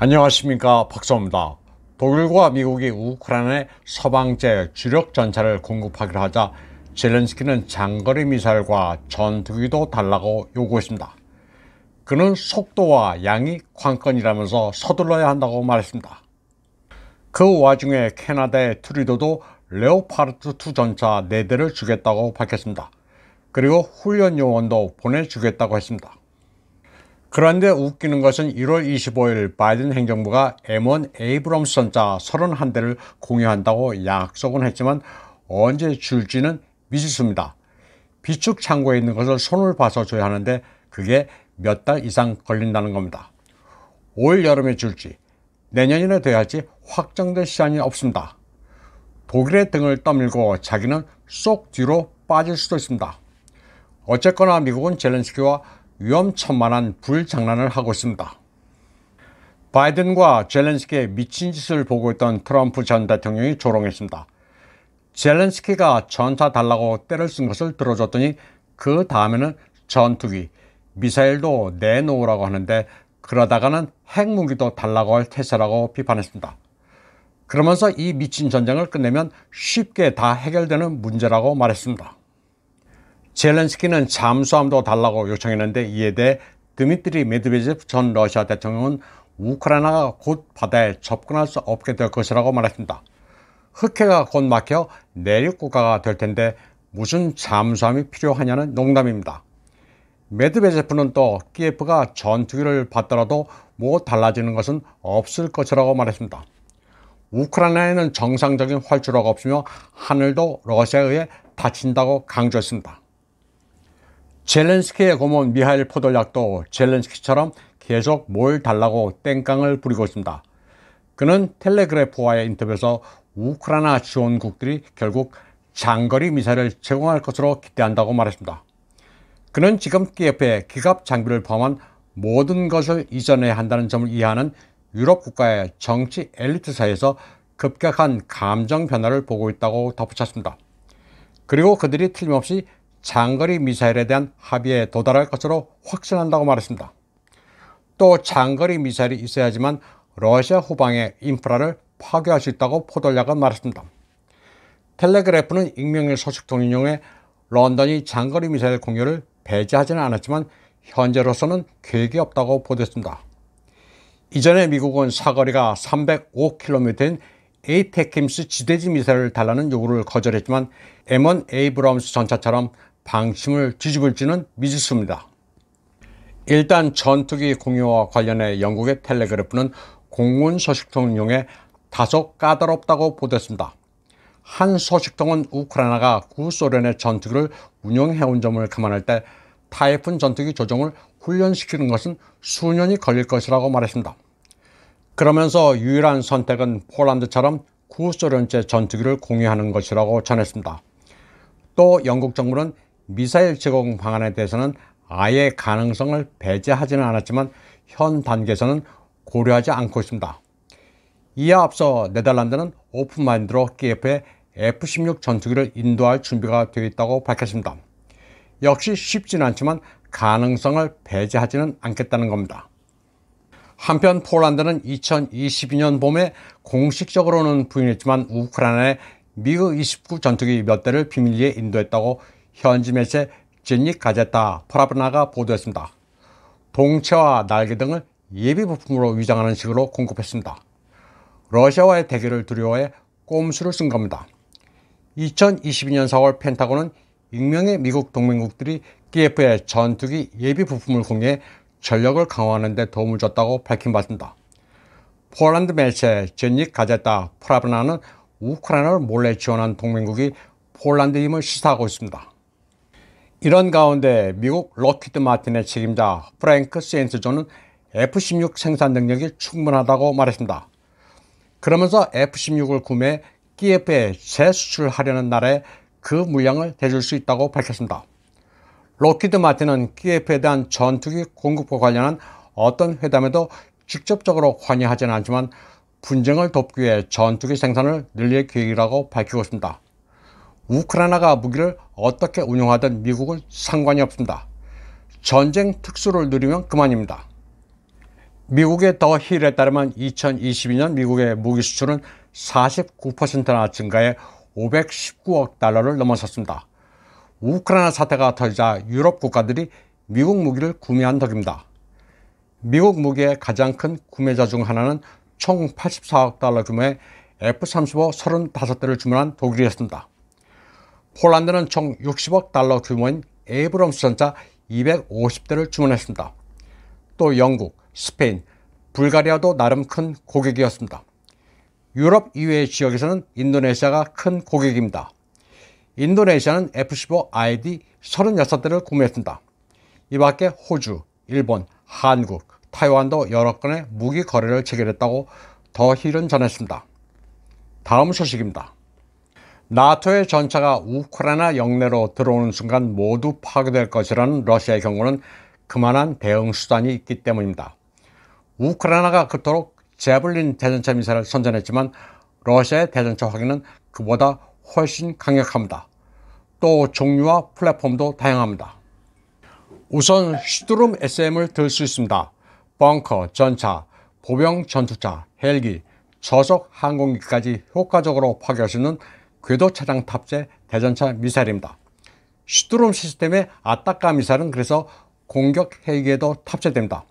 안녕하십니까 박사입니다 독일과 미국이 우크라이나에 서방제 주력 전차를 공급하기로 하자 젤렌스키는 장거리 미사일과 전투기도 달라고 요구했습니다 그는 속도와 양이 관건이라면서 서둘러야 한다고 말했습니다 그 와중에 캐나다의 트리도도 레오파르트2 전차 4대를 주겠다고 밝혔습니다 그리고 훈련 요원도 보내주겠다고 했습니다 그런데 웃기는 것은 1월 25일 바이든 행정부가 M1 에이브럼스 전자 31대를 공유한다고 약속은 했지만 언제 줄지는 미지수입니다. 비축 창고에 있는 것을 손을 봐서 줘야 하는데 그게 몇 달 이상 걸린다는 겁니다. 올 여름에 줄지 내년이나 돼야 할지 확정된 시한이 없습니다. 독일의 등을 떠밀고 자기는 쏙 뒤로 빠질 수도 있습니다. 어쨌거나 미국은 젤렌스키와 위험천만한 불장난을 하고 있습니다. 바이든과 젤렌스키의 미친 짓을 보고 있던 트럼프 전 대통령이 조롱했습니다. 젤렌스키가 전차 달라고 때를 쓴 것을 들어줬더니 그 다음에는 전투기, 미사일도 내놓으라고 하는데 그러다가는 핵무기도 달라고 할 태세라고 비판했습니다. 그러면서 이 미친 전쟁을 끝내면 쉽게 다 해결되는 문제라고 말했습니다. 젤렌스키는 잠수함도 달라고 요청했는데 이에 대해 드미트리 메드베제프 전 러시아 대통령은 우크라이나가 곧 바다에 접근할 수 없게 될 것이라고 말했습니다. 흑해가 곧 막혀 내륙국가가 될 텐데 무슨 잠수함이 필요하냐는 농담입니다. 메드베제프는 또 키예프가 전투기를 받더라도 뭐 달라지는 것은 없을 것이라고 말했습니다. 우크라이나에는 정상적인 활주로가 없으며 하늘도 러시아에 의해 다친다고 강조했습니다. 젤렌스키의 고문 미하일 포돌약도 젤렌스키처럼 계속 뭘 달라고 땡깡을 부리고 있습니다. 그는 텔레그래프와의 인터뷰에서 우크라이나 지원국들이 결국 장거리 미사일을 제공할 것으로 기대한다고 말했습니다. 그는 지금 기업의 기갑 장비를 포함한 모든 것을 이전해야 한다는 점을 이해하는 유럽 국가의 정치 엘리트 사이에서 급격한 감정 변화를 보고 있다고 덧붙였습니다. 그리고 그들이 틀림없이 장거리 미사일에 대한 합의에 도달할 것으로 확신한다고 말했습니다. 또 장거리 미사일이 있어야지만 러시아 후방의 인프라를 파괴할 수 있다고 포돌약은 말했습니다. 텔레그래프는 익명의 소식통 인용해 런던이 장거리 미사일 공유를 배제하지는 않았지만 현재로서는 계획이 없다고 보도했습니다. 이전에 미국은 사거리가 305km인 에이테킴스 지대지 미사일을 달라는 요구를 거절했지만 M1 에이브럼스 전차처럼 방침을 뒤집을지는 미지수입니다. 일단 전투기 공유와 관련해 영국의 텔레그래프는 공군 소식통용에 다소 까다롭다고 보도했습니다. 한 소식통은 우크라이나가 구소련의 전투기를 운영해온 점을 감안할 때 타이푼 전투기 조정을 훈련시키는 것은 수년이 걸릴 것이라고 말했습니다. 그러면서 유일한 선택은 폴란드처럼 구소련제 전투기를 공유하는 것이라고 전했습니다. 또 영국 정부는 미사일 제공 방안에 대해서는 아예 가능성을 배제하지는 않았지만 현 단계에서는 고려하지 않고 있습니다. 이에 앞서 네덜란드는 오픈마인드로 KF에 F-16 전투기를 인도할 준비가 되어 있다고 밝혔습니다. 역시 쉽지는 않지만 가능성을 배제하지는 않겠다는 겁니다. 한편 폴란드는 2022년 봄에 공식적으로는 부인했지만 우크라이나에 미국29 전투기 몇 대를 비밀리에 인도했다고 현지매체 진이 가제타 프라브나가 보도했습니다. 동체와 날개 등을 예비 부품으로 위장하는 식으로 공급했습니다. 러시아와의 대결을 두려워해 꼼수를 쓴 겁니다. 2022년 4월 펜타곤은 익명의 미국 동맹국들이 키 f 의 전투기 예비 부품을 공유해 전력을 강화하는 데 도움을 줬다고 밝힌 바 있습니다. 폴란드 매체 전닉 가제타 프라브나는 우크라이나를 몰래 지원한 동맹국이 폴란드임을 시사하고 있습니다. 이런 가운데 미국 로키드 마틴의 책임자 프랭크 센스존은 F-16 생산 능력이 충분하다고 말했습니다. 그러면서 F-16을 구매 키예프에 재수출하려는 날에그 물량을 대줄 수 있다고 밝혔습니다. 로키드 마틴은 키예프에 대한 전투기 공급과 관련한 어떤 회담에도 직접적으로 관여하지는 않지만 분쟁을 돕기 위해 전투기 생산을 늘릴 계획이라고 밝히고 있습니다. 우크라이나가 무기를 어떻게 운용하든 미국은 상관이 없습니다. 전쟁 특수를 누리면 그만입니다. 미국의 더 힐에 따르면 2022년 미국의 무기 수출은 49%나 증가해 519억 달러를 넘어섰습니다. 우크라이나 사태가 터지자 유럽 국가들이 미국 무기를 구매한 덕입니다. 미국 무기의 가장 큰 구매자 중 하나는 총 84억 달러 규모의 F-35 35대를 주문한 독일이었습니다. 폴란드는 총 60억 달러 규모인 에이브럼스 전차 250대를 주문했습니다. 또 영국, 스페인, 불가리아도 나름 큰 고객이었습니다. 유럽 이외의 지역에서는 인도네시아가 큰 고객입니다. 인도네시아는 F-15ID 36대를 구매했습니다. 이 밖에 호주, 일본, 한국, 타이완도 여러 건의 무기 거래를 체결했다고 더힐은 전했습니다. 다음 소식입니다. 나토의 전차가 우크라이나 영내로 들어오는 순간 모두 파괴될 것이라는 러시아의 경우는 그만한 대응 수단이 있기 때문입니다. 우크라이나가 그토록 제블린 대전차 미사를 선전했지만 러시아의 대전차 확인은 그보다 훨씬 강력합니다. 또 종류와 플랫폼도 다양합니다. 우선 슈드룸 SM을 들 수 있습니다. 벙커, 전차, 보병 전투차, 헬기, 저속 항공기까지 효과적으로 파괴할 수 있는 궤도 차량 탑재 대전차 미사일입니다. 슈트롬 시스템의 아따까 미사일은 그래서 공격 헬기에도 탑재됩니다.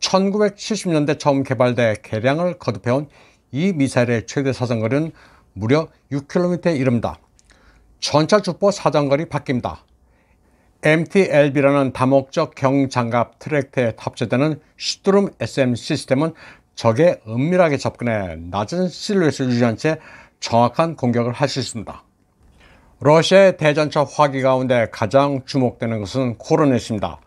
1970년대 처음 개발돼 개량을 거듭해온 이 미사일의 최대 사정거리는 무려 6km에 이릅니다. 전차 주포 사정거리 바뀝니다. MTLB라는 다목적 경장갑 트랙터에 탑재되는 슈트룸 SM 시스템은 적에 은밀하게 접근해 낮은 실루엣을 유지한 채 정확한 공격을 할 수 있습니다. 러시아의 대전차 화기 가운데 가장 주목되는 것은 코르넷입니다.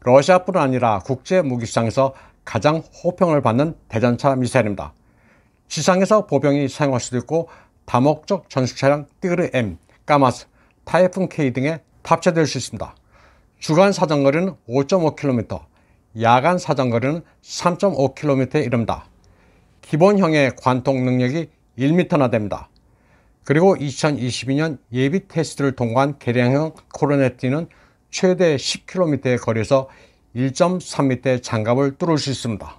러시아뿐 아니라 국제 무기시장에서 가장 호평을 받는 대전차 미사일입니다. 지상에서 보병이 사용할 수도 있고 다목적 전술차량 띠그르 M, 까마스, 타이푼 K 등에 탑재될 수 있습니다. 주간 사정거리는 5.5km, 야간 사정거리는 3.5km에 이릅니다. 기본형의 관통 능력이 1m나 됩니다. 그리고 2022년 예비 테스트를 통과한 개량형 코로네티는 최대 10km의 거리에서 1.3m의 장갑을 뚫을 수 있습니다.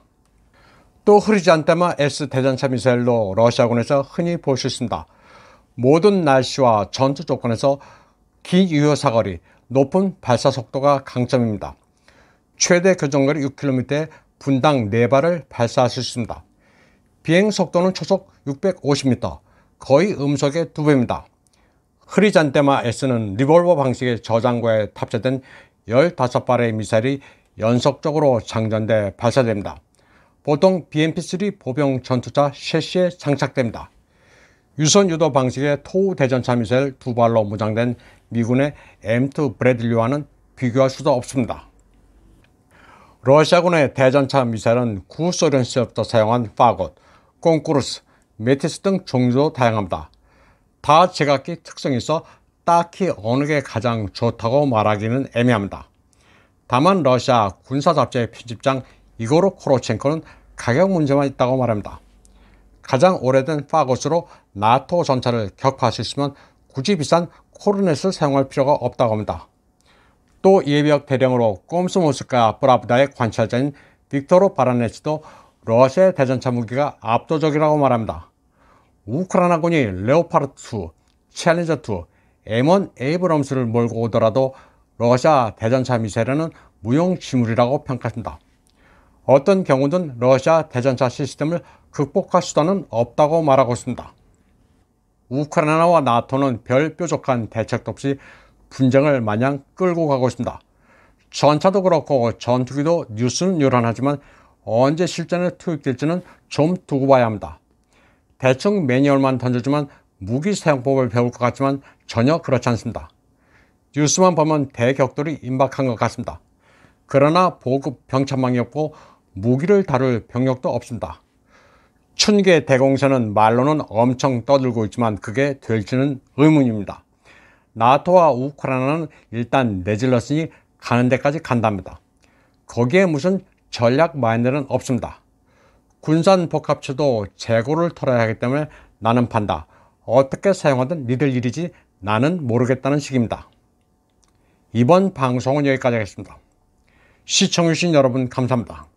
또 흐리지 않다면 S 대전차 미사일로 러시아군에서 흔히 볼 수 있습니다. 모든 날씨와 전투 조건에서 긴 유효 사거리, 높은 발사 속도가 강점입니다. 최대 교정거리 6km에 분당 4발을 발사할 수 있습니다. 비행 속도는 초속 650m, 거의 음속의 두배입니다 흐리잔테마 S는 리볼버 방식의 저장고에 탑재된 15발의 미사일이 연속적으로 장전돼 발사됩니다. 보통 BMP-3 보병 전투차 셰시에 장착됩니다. 유선 유도 방식의 토우 대전차 미사일 두 발로 무장된 미군의 M2 브래들리와는 비교할 수도 없습니다. 러시아군의 대전차 미사일은 구소련시부터 사용한 파곶, 고 콩쿠르스, 메티스 등 종류도 다양합니다. 다 제각기 특성에서 딱히 어느 게 가장 좋다고 말하기는 애매합니다. 다만 러시아 군사 잡지의 편집장 이고르 코로첸코는 가격 문제만 있다고 말합니다. 가장 오래된 파고스로 나토 전차를 격파할 수 있으면 굳이 비싼 코르넷을 사용할 필요가 없다고 합니다. 또 예비역 대령으로 꼼스모스카 브라브다의 관찰자인 빅토르 바라네치도 러시아의 대전차 무기가 압도적이라고 말합니다. 우크라이나군이 레오파르트2, 챌린저2, M1 에이브럼스를 몰고 오더라도 러시아 대전차 미사일은 무용지물이라고 평가한다. 어떤 경우든 러시아 대전차 시스템을 극복할 수단은 없다고 말하고 있습니다. 우크라이나와 나토는 별 뾰족한 대책도 없이 분쟁을 마냥 끌고 가고 있습니다. 전차도 그렇고 전투기도 뉴스는 요란하지만 언제 실전에 투입될지는 좀 두고 봐야 합니다. 대충 매뉴얼만 던져주면 무기 사용법을 배울 것 같지만 전혀 그렇지 않습니다. 뉴스만 보면 대격돌이 임박한 것 같습니다. 그러나 보급 병참망이 없고 무기를 다룰 병력도 없습니다. 춘계 대공세는 말로는 엄청 떠들고 있지만 그게 될지는 의문입니다. 나토와 우크라이나는 일단 내질렀으니 가는 데까지 간답니다. 거기에 무슨 전략 마인드는 없습니다. 군산 복합체도 재고를 털어야 하기 때문에 나는 판다. 어떻게 사용하든 니들 일이지 나는 모르겠다는 식입니다. 이번 방송은 여기까지 하겠습니다. 시청해주신 여러분 감사합니다.